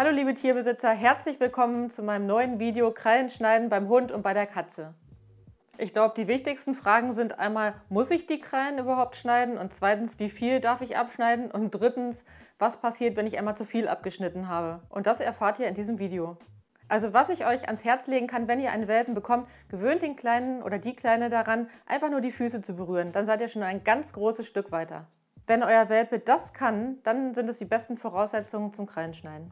Hallo liebe Tierbesitzer, herzlich willkommen zu meinem neuen Video Krallenschneiden beim Hund und bei der Katze. Ich glaube, die wichtigsten Fragen sind einmal, muss ich die Krallen überhaupt schneiden? Und zweitens, wie viel darf ich abschneiden? Und drittens, was passiert, wenn ich einmal zu viel abgeschnitten habe? Und das erfahrt ihr in diesem Video. Also was ich euch ans Herz legen kann, wenn ihr einen Welpen bekommt, gewöhnt den Kleinen oder die Kleine daran, einfach nur die Füße zu berühren. Dann seid ihr schon ein ganz großes Stück weiter. Wenn euer Welpe das kann, dann sind es die besten Voraussetzungen zum Krallenschneiden.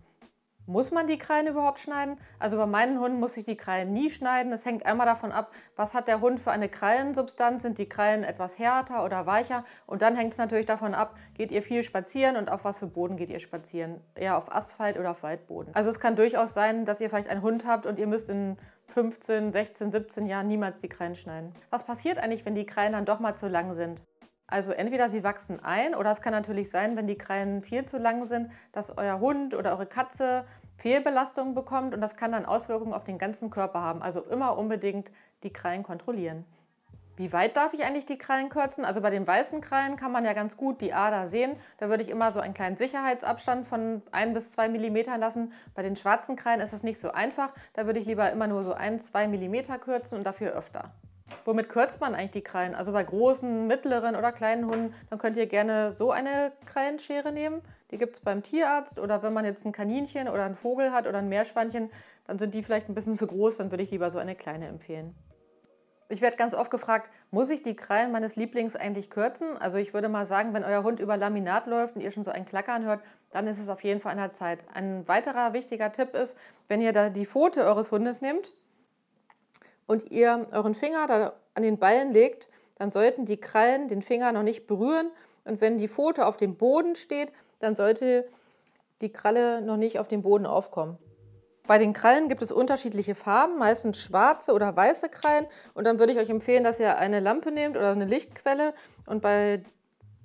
Muss man die Krallen überhaupt schneiden? Also bei meinen Hunden muss ich die Krallen nie schneiden. Es hängt einmal davon ab, was hat der Hund für eine Krallensubstanz? Sind die Krallen etwas härter oder weicher? Und dann hängt es natürlich davon ab, geht ihr viel spazieren und auf was für Boden geht ihr spazieren? Eher auf Asphalt oder auf Waldboden? Also es kann durchaus sein, dass ihr vielleicht einen Hund habt und ihr müsst in 15, 16, 17 Jahren niemals die Krallen schneiden. Was passiert eigentlich, wenn die Krallen dann doch mal zu lang sind? Also entweder sie wachsen ein oder es kann natürlich sein, wenn die Krallen viel zu lang sind, dass euer Hund oder eure Katze Fehlbelastung bekommt und das kann dann Auswirkungen auf den ganzen Körper haben. Also immer unbedingt die Krallen kontrollieren. Wie weit darf ich eigentlich die Krallen kürzen? Also bei den weißen Krallen kann man ja ganz gut die Ader sehen. Da würde ich immer so einen kleinen Sicherheitsabstand von 1 bis 2 mm lassen. Bei den schwarzen Krallen ist das nicht so einfach. Da würde ich lieber immer nur so 1, 2 mm kürzen und dafür öfter. Womit kürzt man eigentlich die Krallen? Also bei großen, mittleren oder kleinen Hunden, dann könnt ihr gerne so eine Krallenschere nehmen. Die gibt es beim Tierarzt oder wenn man jetzt ein Kaninchen oder einen Vogel hat oder ein Meerschweinchen, dann sind die vielleicht ein bisschen zu groß, dann würde ich lieber so eine kleine empfehlen. Ich werde ganz oft gefragt, muss ich die Krallen meines Lieblings eigentlich kürzen? Also ich würde mal sagen, wenn euer Hund über Laminat läuft und ihr schon so ein Klackern hört, dann ist es auf jeden Fall an der Zeit. Ein weiterer wichtiger Tipp ist, wenn ihr da die Pfote eures Hundes nehmt, und ihr euren Finger da an den Ballen legt, dann sollten die Krallen den Finger noch nicht berühren. Und wenn die Pfote auf dem Boden steht, dann sollte die Kralle noch nicht auf dem Boden aufkommen. Bei den Krallen gibt es unterschiedliche Farben, meistens schwarze oder weiße Krallen. Und dann würde ich euch empfehlen, dass ihr eine Lampe nehmt oder eine Lichtquelle und bei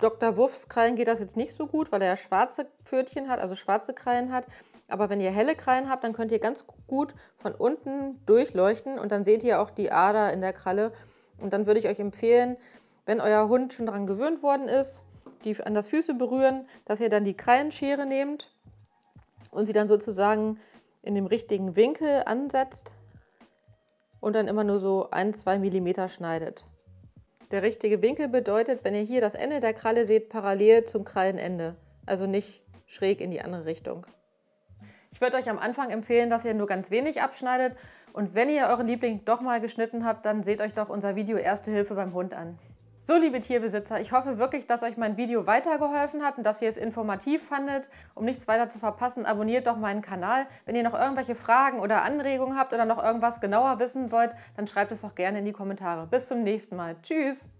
Dr. Wuffs Krallen geht das jetzt nicht so gut, weil er ja schwarze Pfötchen hat, also schwarze Krallen hat. Aber wenn ihr helle Krallen habt, dann könnt ihr ganz gut von unten durchleuchten und dann seht ihr auch die Ader in der Kralle. Und dann würde ich euch empfehlen, wenn euer Hund schon daran gewöhnt worden ist, die an das Füße berühren, dass ihr dann die Krallenschere nehmt und sie dann sozusagen in dem richtigen Winkel ansetzt und dann immer nur so ein, zwei Millimeter schneidet. Der richtige Winkel bedeutet, wenn ihr hier das Ende der Kralle seht, parallel zum Krallenende, also nicht schräg in die andere Richtung. Ich würde euch am Anfang empfehlen, dass ihr nur ganz wenig abschneidet und wenn ihr euren Liebling doch mal geschnitten habt, dann seht euch doch unser Video Erste Hilfe beim Hund an. So, liebe Tierbesitzer, ich hoffe wirklich, dass euch mein Video weitergeholfen hat und dass ihr es informativ fandet. Um nichts weiter zu verpassen, abonniert doch meinen Kanal. Wenn ihr noch irgendwelche Fragen oder Anregungen habt oder noch irgendwas genauer wissen wollt, dann schreibt es doch gerne in die Kommentare. Bis zum nächsten Mal. Tschüss!